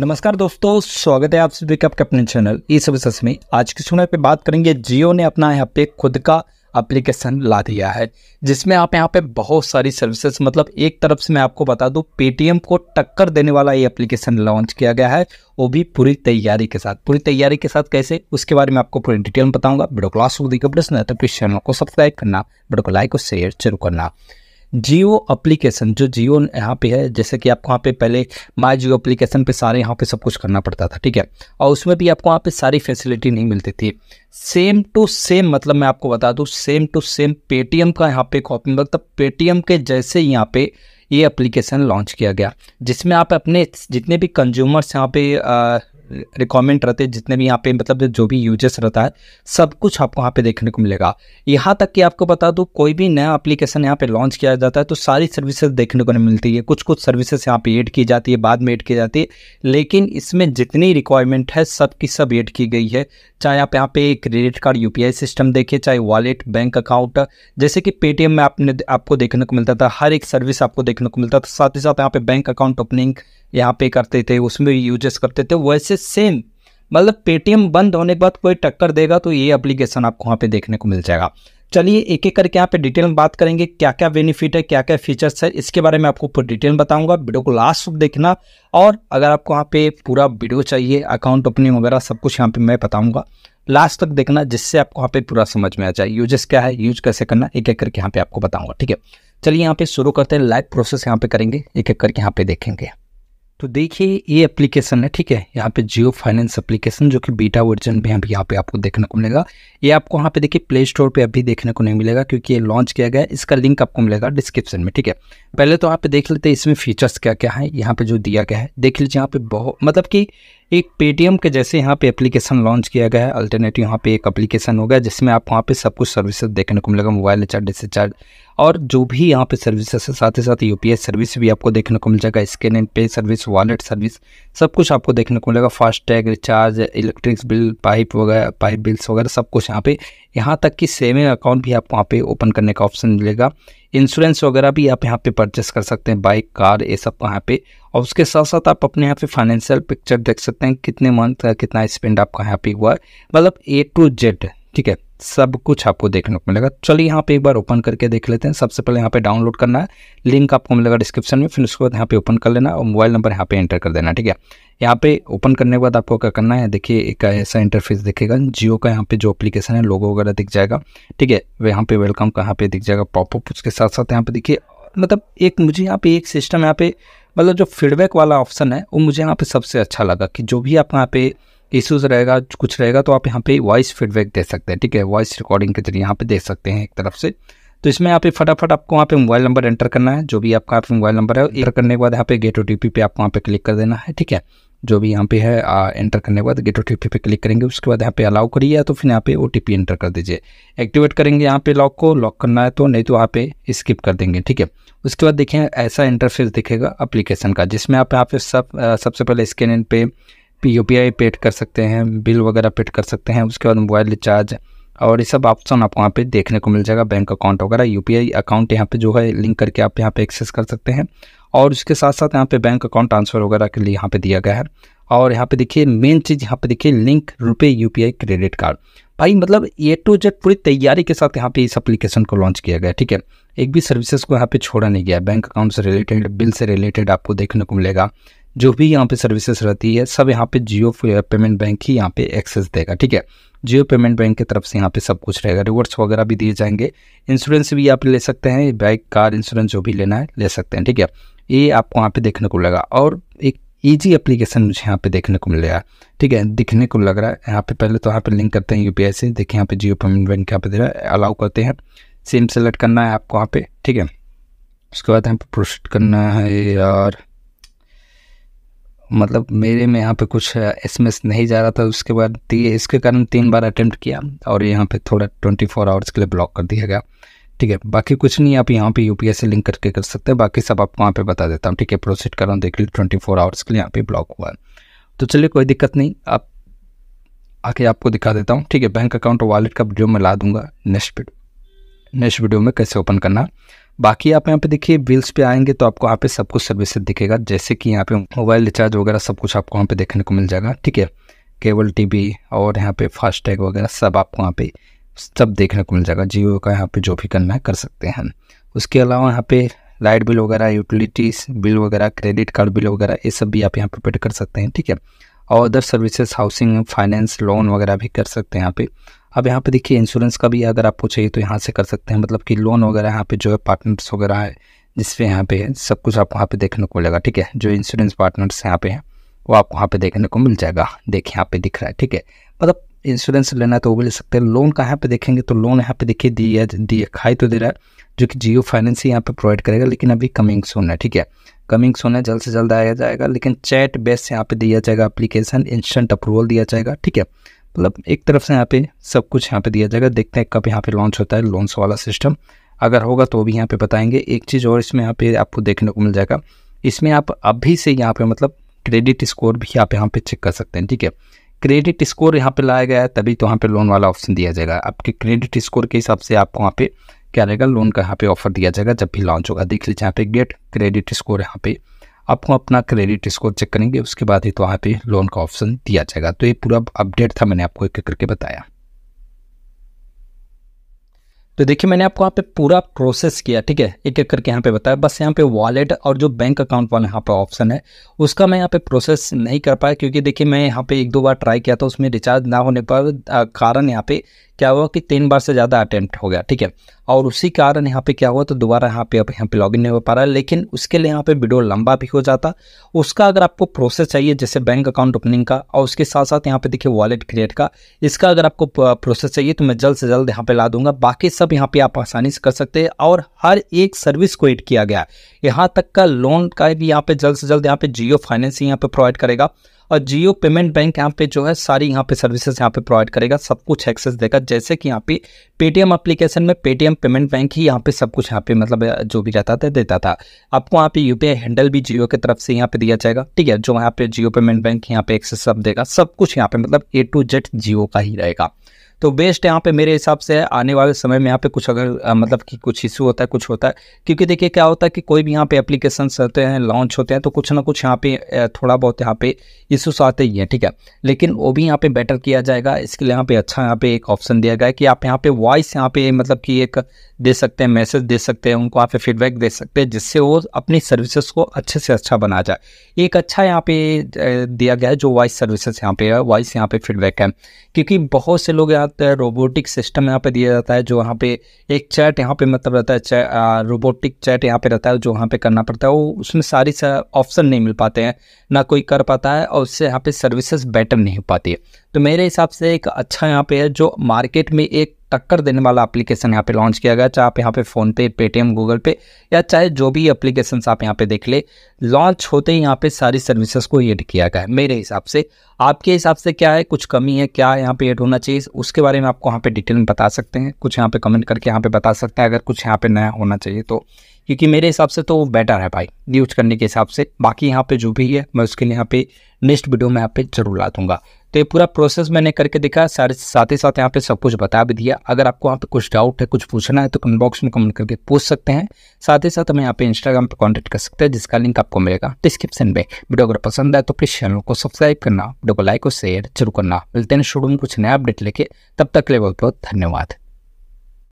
नमस्कार दोस्तों स्वागत है आप सभी का आपके अपने चैनल ई सर्विसेस में आज के सुनवाई पे बात करेंगे जियो ने अपना यहाँ पे खुद का एप्लीकेशन ला दिया है जिसमें आप यहाँ पे बहुत सारी सर्विसेज मतलब एक तरफ से मैं आपको बता दूँ पेटीएम को टक्कर देने वाला ये एप्लीकेशन लॉन्च किया गया है वो भी पूरी तैयारी के साथ पूरी तैयारी के साथ कैसे उसके बारे में आपको पूरी डिटेल में बताऊंगा वीडियो क्लास को अपडेट्स नहीं तो प्लीज चैनल को सब्सक्राइब करना वीडियो को लाइक और शेयर जरूर करना जियो अप्लीकेशन जो जियो यहाँ पे है जैसे कि आपको यहाँ पे पहले माई जियो अप्लीकेशन पे सारे यहाँ पे सब कुछ करना पड़ता था ठीक है और उसमें भी आपको वहाँ पे सारी फैसिलिटी नहीं मिलती थी सेम टू सेम मतलब मैं आपको बता दूँ सेम टू सेम पेटीएम का यहाँ पे कॉपी मतलब पेटीएम के जैसे यहाँ पे ये अप्लीकेशन लॉन्च किया गया जिसमें आप अपने जितने भी कंज्यूमर्स यहाँ पे रिक्वायरमेंट रहते हैं जितने भी यहाँ पे मतलब जो भी यूजर्स रहता है सब कुछ आपको यहाँ पे देखने को मिलेगा यहाँ तक कि आपको बता दूँ कोई भी नया एप्लीकेशन यहाँ पे लॉन्च किया जाता है तो सारी सर्विसेज देखने को नहीं मिलती है कुछ कुछ सर्विसेज यहाँ पे ऐड की जाती है बाद में ऐड की जाती है लेकिन इसमें जितनी रिक्वायरमेंट है सब की सब ऐड की गई है चाहे आप यहाँ पे क्रेडिट कार्ड यू सिस्टम देखिए चाहे वॉलेट बैंक अकाउंट जैसे कि पेटीएम में आपने आपको देखने को मिलता था हर एक सर्विस आपको देखने को मिलता था साथ ही साथ यहाँ पे बैंक अकाउंट ओपनिंग यहाँ पे करते थे उसमें भी यूजेस करते थे वैसे सेम मतलब पेटीएम बंद होने के बाद कोई टक्कर देगा तो ये एप्लीकेशन आपको वहाँ पे देखने को मिल जाएगा चलिए एक एक करके यहाँ पे डिटेल में बात करेंगे क्या क्या बेनिफिट है क्या क्या फीचर्स है इसके बारे में आपको पूरी डिटेल बताऊंगा वीडियो को लास्ट तक देखना और अगर आपको वहाँ पे पूरा वीडियो चाहिए अकाउंट ओपनिंग वगैरह सब कुछ यहाँ पे मैं बताऊंगा लास्ट तक देखना जिससे आपको वहाँ पे पूरा समझ में आ जाए यूजेस क्या है यूज कैसे करना एक एक करके यहाँ पे आपको बताऊंगा ठीक है चलिए यहाँ पे शुरू करते हैं लाइव प्रोसेस यहाँ पे करेंगे एक एक करके यहाँ पे देखेंगे तो देखिए ये एप्लीकेशन है ठीक है यहाँ पे जियो फाइनेंस एप्लीकेशन जो कि बीटा वर्जन में अभी यहाँ पे आपको देखने को मिलेगा ये आपको यहाँ पे देखिए प्ले स्टोर पे अभी देखने को नहीं मिलेगा क्योंकि ये लॉन्च किया गया है इसका लिंक आपको मिलेगा डिस्क्रिप्शन में ठीक है पहले तो आप देख लेते हैं इसमें फीचर्स क्या क्या है यहाँ पे जो दिया गया है देख लीजिए यहाँ पे बहुत मतलब कि एक पेटीएम के जैसे यहाँ पे एप्लीकेशन लॉन्च किया गया है अल्टरनेटिव यहाँ पे एक एप्लीकेशन होगा जिसमें आप वहाँ पे सब कुछ सर्विसेज देखने को मिलेगा मोबाइल रिचार्ज डिस और जो भी यहाँ पे सर्विसेस है साथ ही साथ यू सर्विस भी आपको देखने को मिल जाएगा scan and pay service wallet service सब कुछ आपको देखने को मिलेगा FASTag recharge electrics bill pipe वगैरह पाइप बिल्स वगैरह सब कुछ यहाँ पे यहाँ तक कि सेविंग अकाउंट भी आपको वहाँ पे ओपन करने का ऑप्शन मिलेगा इंश्योरेंस वगैरह भी आप यहाँ पे परचेस कर सकते हैं बाइक कार ये सब यहाँ पे और उसके साथ साथ आप अपने यहाँ पे फाइनेंशियल पिक्चर देख सकते हैं कितने मंथ का कितना स्पेंड आपका यहाँ पे हुआ है मतलब ए टू जेड ठीक है सब कुछ आपको देखने को मिलेगा चलिए यहाँ पे एक बार ओपन करके देख लेते हैं सबसे पहले यहाँ पे डाउनलोड करना है लिंक आपको मिलेगा डिस्क्रिप्शन में फिर उसके बाद यहाँ पे ओपन कर लेना और मोबाइल नंबर यहाँ पे एंटर कर देना ठीक है यहाँ पे ओपन करने के बाद आपको क्या करना है देखिए एक ऐसा इंटरफेस दिखेगा जियो का यहाँ पे जो अपलीकेशन है लोगो वगैरह दिख जाएगा ठीक है यहाँ पे वेलकम का यहाँ पे दिख जाएगा पॉपअप उसके साथ साथ यहाँ पे देखिए मतलब एक मुझे यहाँ पे एक सिस्टम यहाँ पे मतलब जो फीडबैक वाला ऑप्शन है वो मुझे यहाँ पे सबसे अच्छा लगा कि जो भी आप यहाँ पे इश्यूज रहेगा कुछ रहेगा तो आप यहाँ पे वॉइस फीडबैक दे सकते हैं ठीक है वॉइस रिकॉर्डिंग के जरिए यहाँ पे दे सकते हैं एक तरफ से तो इसमें यहाँ पे फटाफट आपको वहाँ पे मोबाइल नंबर एंटर करना है जो भी आपका आप मोबाइल नंबर है एंटर करने के बाद यहाँ पे गेट ओ पे आपको वहाँ पे क्लिक कर देना है ठीक है जो भी यहाँ पे है आ, एंटर करने के बाद गेट ओ पे क्लिक करेंगे उसके बाद यहाँ पे अलाउ करिए तो फिर यहाँ पे ओ एंटर कर दीजिए एक्टिवेट करेंगे यहाँ पे लॉक को लॉक करना है तो नहीं तो यहाँ पे स्किप कर देंगे ठीक है उसके बाद देखें ऐसा इंटरफेस दिखेगा अप्लीकेशन का जिसमें आप यहाँ पे सब सबसे पहले स्कैन पे यू पी आई पेड कर सकते हैं बिल वगैरह पेड कर सकते हैं उसके बाद मोबाइल रिचार्ज और ये सब ऑप्शन आपको वहाँ पे देखने को मिल जाएगा बैंक अकाउंट वगैरह यू अकाउंट यहाँ पे जो है लिंक करके आप यहाँ पे एक्सेस कर सकते हैं और उसके साथ साथ यहाँ पे बैंक अकाउंट ट्रांसफ़र वगैरह के लिए यहाँ पे दिया गया है और यहाँ पे देखिए मेन चीज़ यहाँ पे देखिए लिंक रुपये यू क्रेडिट कार्ड भाई मतलब ए टू जेड पूरी तैयारी के साथ यहाँ पे इस अप्लीकेशन को लॉन्च किया गया ठीक है एक भी सर्विसेज को यहाँ पे छोड़ा नहीं गया बैंक अकाउंट से रिलेटेड बिल से रिलेटेड आपको देखने को मिलेगा जो भी यहाँ पे सर्विसेज रहती है सब यहाँ पे जियो पेमेंट बैंक ही यहाँ पे एक्सेस देगा ठीक है जियो पेमेंट बैंक की तरफ से यहाँ पे सब कुछ रहेगा रिवॉर्ड्स वगैरह भी दिए जाएंगे इंश्योरेंस भी आप ले सकते हैं बाइक कार इंश्योरेंस जो भी लेना है ले सकते हैं ठीक है ये आपको यहाँ पे देखने को लगा और एक ईजी एप्लीकेशन मुझे यहाँ पे देखने को मिल मिलेगा ठीक है दिखने को लग रहा है यहाँ पे पहले तो यहाँ पे लिंक करते हैं यूपीआई से देखिए यहाँ पे जियो पेमेंट बैंक यहाँ पे दे रहा है अलाउ करते हैं सिम सेलेक्ट करना है आपको यहाँ पे ठीक है उसके बाद यहाँ पे प्रोसीड करना है यार मतलब मेरे में यहाँ पे कुछ एसएमएस नहीं जा रहा था उसके बाद दिए इसके कारण तीन बार अटैम्प्ट किया और यहाँ पे थोड़ा ट्वेंटी फोर आवर्स के लिए ब्लॉक कर दिया गया ठीक है बाकी कुछ नहीं आप यहाँ पे यूपीएस से लिंक करके कर सकते हैं बाकी सब आपको वहाँ पे बता देता हूँ ठीक है प्रोसीड कर रहा हूँ देख लीजिए ट्वेंटी फोर आवर्स के लिए यहाँ पर ब्लॉक हुआ है तो चलिए कोई दिक्कत नहीं आप आके आपको दिखा देता हूँ ठीक है बैंक अकाउंट और वॉलेट का वीडियो मैं ला दूंगा नेक्स्ट वीडियो नेक्स्ट वीडियो में कैसे ओपन करना बाकी आप यहाँ पे देखिए बिल्स पे आएंगे तो आपको यहाँ पे सब कुछ सर्विसेज दिखेगा जैसे कि यहाँ पे मोबाइल रिचार्ज वगैरह सब कुछ आपको यहाँ पे देखने को मिल जाएगा ठीक है केबल टीवी और यहाँ पे फास्टैग वगैरह सब आपको यहाँ पे सब देखने को मिल जाएगा जियो का यहाँ पे जो भी करना है कर सकते हैं उसके अलावा यहाँ पे लाइट बिल वगैरह यूटिलिटीज़ बिल वगैरह क्रेडिट कार्ड बिल वगैरह ये सब भी आप यहाँ पे पेड कर सकते हैं ठीक है और other services housing finance loan वगैरह भी कर सकते हैं यहाँ पे अब यहाँ पे देखिए इंश्योरेंस का भी अगर आपको चाहिए तो यहाँ से कर सकते हैं मतलब कि लोन वगैरह यहाँ पे जो है पार्टनर्स वगैरह है जिसपे यहाँ पे सब कुछ आपको वहाँ पे देखने को मिलेगा ठीक है जो इंश्योरेंस पार्टनर्स यहाँ पे हैं वो आपको वहाँ पे देखने को मिल जाएगा देखिए यहाँ पे दिख रहा है ठीक है मतलब इंश्योरेंस लेना है तो वो भी ले सकते हैं लोन कहाँ यहाँ पे देखेंगे तो लोन यहाँ पे देखिए दिया खाई तो दे रहा है जो कि जियो फाइनेंस ही यहाँ पे प्रोवाइड करेगा लेकिन अभी कमिंग सोन है ठीक है कमिंग सोन है जल्द से जल्द आया जाएगा लेकिन चैट बेस यहाँ पे दिया जाएगा अप्लीकेशन इंस्टेंट अप्रूवल दिया जाएगा ठीक है मतलब एक तरफ से यहाँ पे सब कुछ यहाँ पे दिया जाएगा देखते हैं कब यहाँ पे लॉन्च होता है लॉन्च वाला सिस्टम अगर होगा तो भी यहाँ पे बताएंगे एक चीज़ और इसमें यहाँ पे आपको देखने को मिल जाएगा इसमें आप अभी से यहाँ पे मतलब क्रेडिट स्कोर भी आप यहाँ पे चेक कर सकते हैं ठीक है क्रेडिट स्कोर यहाँ पे लाया गया है तभी तो वहाँ पे लोन वाला ऑप्शन दिया जाएगा आपके क्रेडिट स्कोर के हिसाब से आपको वहाँ पे क्या रहेगा लोन का यहाँ पे ऑफर दिया जाएगा जब भी लॉन्च होगा देख लीजिए यहाँ पे गेट क्रेडिट स्कोर यहाँ पे आपको अपना क्रेडिट स्कोर चेक करेंगे उसके बाद ही तो वहाँ पे लोन का ऑप्शन दिया जाएगा तो ये पूरा अपडेट था मैंने आपको एक एक करके बताया तो देखिए मैंने आपको यहाँ पे पूरा प्रोसेस किया ठीक है एक एक करके यहाँ पे बताया बस यहाँ पे वॉलेट और जो बैंक अकाउंट वाला यहाँ पे ऑप्शन है उसका मैं यहाँ पे प्रोसेस नहीं कर पाया क्योंकि देखिए मैं यहाँ पे एक दो बार ट्राई किया था उसमें रिचार्ज ना होने पर कारण यहाँ पे क्या हुआ कि तीन बार से ज़्यादा अटैम्प्ट हो गया ठीक है और उसी कारण यहाँ पे क्या हुआ तो दोबारा यहाँ पे यहाँ पे लॉगिन नहीं हो पा रहा है लेकिन उसके लिए यहाँ पे वीडियो लंबा भी हो जाता उसका अगर आपको प्रोसेस चाहिए जैसे बैंक अकाउंट ओपनिंग का और उसके साथ साथ यहाँ पे देखिए वॉलेट क्रिएट का इसका अगर आपको प्रोसेस चाहिए तो मैं जल्द से जल्द यहाँ पर ला दूंगा बाकी सब यहाँ पर आप आसानी से कर सकते हैं और हर एक सर्विस को एड किया गया यहाँ तक का लोन का भी यहाँ पर जल्द से जल्द यहाँ पर जियो फाइनेंस यहाँ पर प्रोवाइड करेगा और जियो पेमेंट बैंक यहाँ पे जो है सारी यहाँ पे सर्विसेज यहाँ पे प्रोवाइड करेगा सब कुछ एक्सेस देगा जैसे कि यहाँ पे पेटीएम एप्लीकेशन में पेटीएम पेमेंट बैंक ही यहाँ पे सब कुछ यहाँ पे मतलब जो भी रहता था देता था आपको यहाँ पे यू हैंडल भी जियो की तरफ से यहाँ पे दिया जाएगा ठीक है जो यहाँ पे जियो पेमेंट बैंक यहाँ पे एक्सेस सब देगा सब कुछ यहाँ पे मतलब ए टू जेड जियो का ही रहेगा तो बेस्ट यहाँ पे मेरे हिसाब से आने वाले समय में यहाँ पे कुछ अगर आ, मतलब कि कुछ इशू होता है कुछ होता है क्योंकि देखिए क्या होता है कि कोई भी यहाँ पे एप्लीकेशन होते हैं लॉन्च होते हैं तो कुछ ना कुछ यहाँ पे थोड़ा बहुत यहाँ पे इशूस आते ही हैं ठीक है लेकिन वो भी यहाँ पे बेटर किया जाएगा इसके लिए यहाँ पे अच्छा यहाँ पे एक ऑप्शन दिया गया है कि आप यहाँ पे वॉइस यहाँ पे मतलब कि एक दे सकते हैं मैसेज दे सकते हैं उनको आप फीडबैक दे सकते हैं जिससे वो अपनी सर्विसेज को अच्छे से अच्छा बना जाए एक अच्छा यहाँ पे दिया गया है जो वॉइस सर्विसेज यहाँ पे है वॉइस यहाँ पे फीडबैक है क्योंकि बहुत से लोग यहाँ साथ रोबोटिक सिस्टम यहाँ पे दिया जाता है जो यहाँ पे एक चैट यहाँ पे मतलब रहता है चै, रोबोटिक चैट यहाँ पे रहता है जो वहाँ पे करना पड़ता है वो उसमें सारी सा ऑप्शन नहीं मिल पाते हैं ना कोई कर पाता है और उससे यहाँ पे सर्विसेज बेटर नहीं हो पाती है तो मेरे हिसाब से एक अच्छा यहाँ पे है जो मार्केट में एक टक्कर देने वाला एप्लीकेशन यहाँ पे लॉन्च किया गया चाहे आप यहाँ पे फ़ोन पे पेटीएम गूगल पे या चाहे जो भी एप्लीकेशन आप यहाँ पे देख ले लॉन्च होते ही यहाँ पे सारी सर्विसेज को एड किया गया है मेरे हिसाब से आपके हिसाब से क्या है कुछ कमी है क्या यहाँ पे ऐड होना चाहिए उसके बारे में आपको यहाँ पे डिटेल में बता सकते हैं कुछ यहाँ पे कमेंट करके यहाँ पे बता सकते हैं अगर कुछ यहाँ पे नया होना चाहिए तो क्योंकि मेरे हिसाब से तो वो बेटर है भाई यूज करने के हिसाब से बाकी यहाँ पे जो भी है मैं उसके लिए यहाँ पे नेक्स्ट वीडियो में यहाँ पे जरूर ला दूंगा तो ये पूरा प्रोसेस मैंने करके देखा सारे साथ ही साथ यहाँ पे सब कुछ बता भी दिया अगर आपको यहाँ पे कुछ डाउट है कुछ पूछना है तो कमेंट बॉक्स में कमेंट करके पूछ सकते हैं साथ ही साथ हमें यहाँ पे इंस्टाग्राम पर कॉन्टैक्ट कर सकते हैं जिसका लिंक आपको मिलेगा डिस्क्रिप्शन में वीडियो अगर पसंद आए तो प्लीज़ चैनल को सब्सक्राइब करना वीडियो को लाइक और शेयर जरूर करना मिलते हैं शुरू में कुछ नया अपडेट लेके तब तक ले बहुत बहुत धन्यवाद